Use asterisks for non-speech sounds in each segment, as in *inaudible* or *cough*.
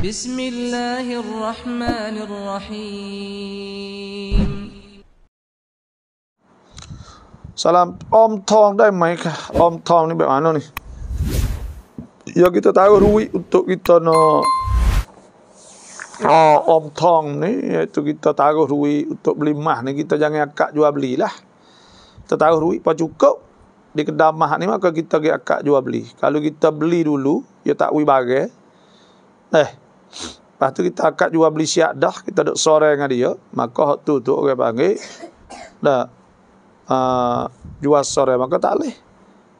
بسم الله الرحمن الرحيم سلام ออมทองได้ไหมคะออมทองนี่แบบอันนั้นนี่ Yo kita tahu rui untuk kita no Oh, ah, om Tong ni itu kita taruh rui untuk beli mah ni kita jangan akak jual belilah. Kita taruh rui pa cukup di kedai mah ni maka kita gi akak jual beli. Kalau kita beli dulu ya tak wui bagai. Eh, Lepas tu kita akad jual beli siak dah, kita duduk sore dengan dia. Maka waktu tu orang panggil, dah uh, jual sore, maka tak boleh.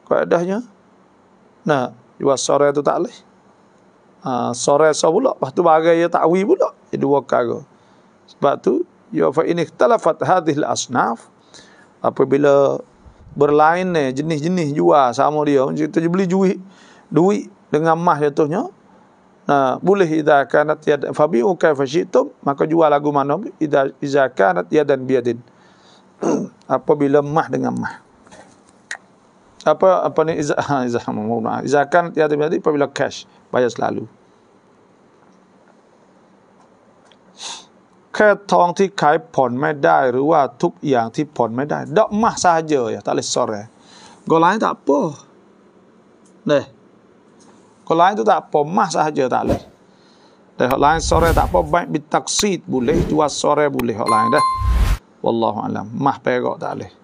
Kaedahnya, nah, jual sore tu tak boleh. Uh, ah, sore so pula, lepas tu bagai dia takwi pula. Dia dua kali. Sebab tu, ya fa ini talafat hadih asnaf apabila berlainan jenis-jenis jual sama dia, kita beli duit, duit dengan mah jatuhnya, Ha, boleh idza kanat yad fabi fashitum maka jual lagu mana idza idza kanat yadan biadin *clears throat* apabila mah dengan mah apa apa ni idza ha, idza ha, mohon idza kanat yadan biadin apabila cash bayar selalu yang แค่ทองที่ขายผ่อนไม่ได้หรือว่าทุกอย่างที่ผ่อนไม่ได้ดอกมาซาเจอย่าตะเลสซอร์เลยก็ไล่ตะปุ๊เนี่ย Hak lain tu tak apa, mas sahaja tak boleh. Dan hak lain sore tak apa, baik bitaksid boleh, jual sore boleh hak lain dah. Wallahu alam, mah perak tak boleh.